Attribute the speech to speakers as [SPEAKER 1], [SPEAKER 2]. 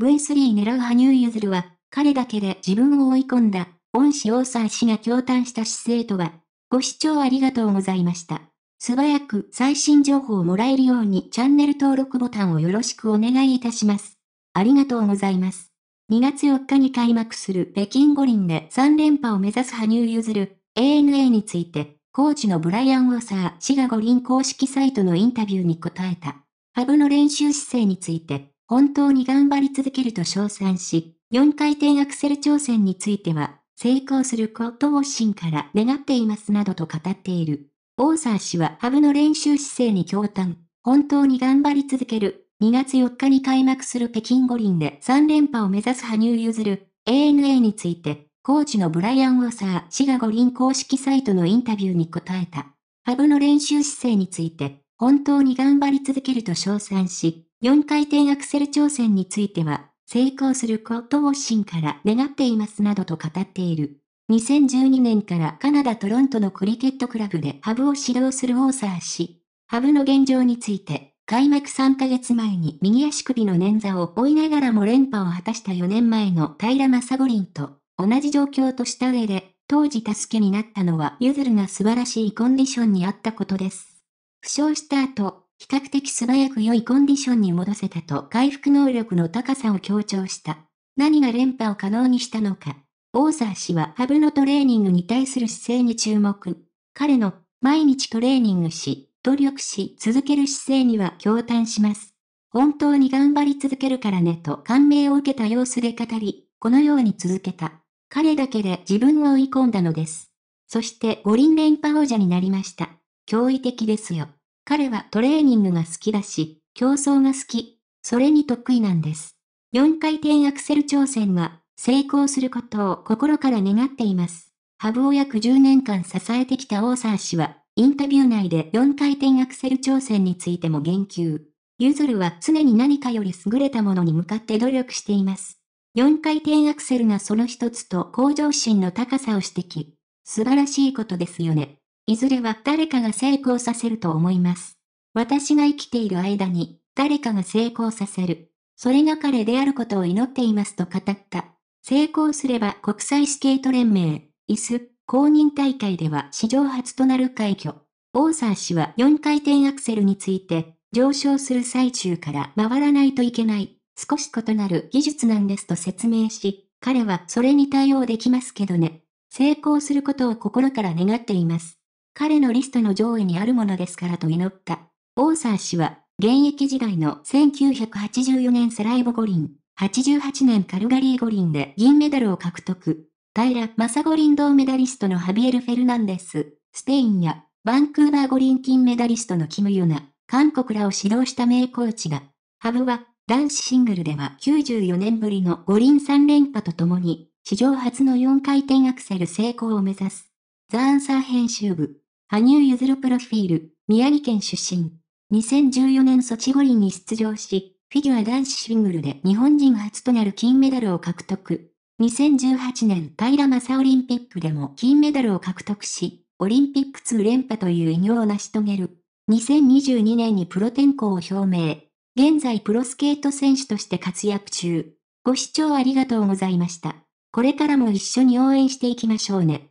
[SPEAKER 1] V3 狙う羽生結弦は、彼だけで自分を追い込んだ、恩師大沢氏が共嘆した姿勢とは、ご視聴ありがとうございました。素早く最新情報をもらえるようにチャンネル登録ボタンをよろしくお願いいたします。ありがとうございます。2月4日に開幕する北京五輪で3連覇を目指す羽生結弦 ANA について、コーチのブライアン・ウォーサー氏が五輪公式サイトのインタビューに答えた。ハブの練習姿勢について、本当に頑張り続けると称賛し、4回転アクセル挑戦については、成功することを真から願っていますなどと語っている。オーサー氏はハブの練習姿勢に驚嘆。本当に頑張り続ける。2月4日に開幕する北京五輪で3連覇を目指す羽生譲る ANA について、コーチのブライアン・オーサー氏が五輪公式サイトのインタビューに答えた。ハブの練習姿勢について、本当に頑張り続けると称賛し、4回転アクセル挑戦については、成功することを心から願っていますなどと語っている。2012年からカナダ・トロントのクリケットクラブでハブを指導するオーサー氏。ハブの現状について、開幕3ヶ月前に右足首の捻挫を追いながらも連覇を果たした4年前の平正五輪と同じ状況とした上で、当時助けになったのはユズルが素晴らしいコンディションにあったことです。負傷した後、比較的素早く良いコンディションに戻せたと回復能力の高さを強調した。何が連覇を可能にしたのか。オーサー氏はハブのトレーニングに対する姿勢に注目。彼の毎日トレーニングし、努力し続ける姿勢には共感します。本当に頑張り続けるからねと感銘を受けた様子で語り、このように続けた。彼だけで自分を追い込んだのです。そして五輪連覇王者になりました。驚異的ですよ。彼はトレーニングが好きだし、競争が好き、それに得意なんです。4回転アクセル挑戦は、成功することを心から願っています。ハブを約10年間支えてきたオーサー氏は、インタビュー内で4回転アクセル挑戦についても言及。ユズルは常に何かより優れたものに向かって努力しています。4回転アクセルがその一つと向上心の高さを指摘。素晴らしいことですよね。いずれは誰かが成功させると思います。私が生きている間に、誰かが成功させる。それが彼であることを祈っていますと語った。成功すれば国際スケート連盟、椅子、公認大会では史上初となる快挙。オーサー氏は4回転アクセルについて、上昇する最中から回らないといけない、少し異なる技術なんですと説明し、彼はそれに対応できますけどね。成功することを心から願っています。彼のリストの上位にあるものですからと祈った。オーサー氏は、現役時代の1984年サライボ五輪、88年カルガリー五輪で銀メダルを獲得。平正五輪銅メダリストのハビエル・フェルナンデス、スペインやバンクーバー五輪金メダリストのキム・ユナ、韓国らを指導した名コーチが、ハブは男子シングルでは94年ぶりの五輪3連覇とともに、史上初の4回転アクセル成功を目指す。ザアンサー編集部。羽生結弦プロフィール、宮城県出身。2014年ソチ五輪に出場し、フィギュア男子シングルで日本人初となる金メダルを獲得。2018年平正オリンピックでも金メダルを獲得し、オリンピック2連覇という偉業を成し遂げる。2022年にプロ転向を表明。現在プロスケート選手として活躍中。ご視聴ありがとうございました。これからも一緒に応援していきましょうね。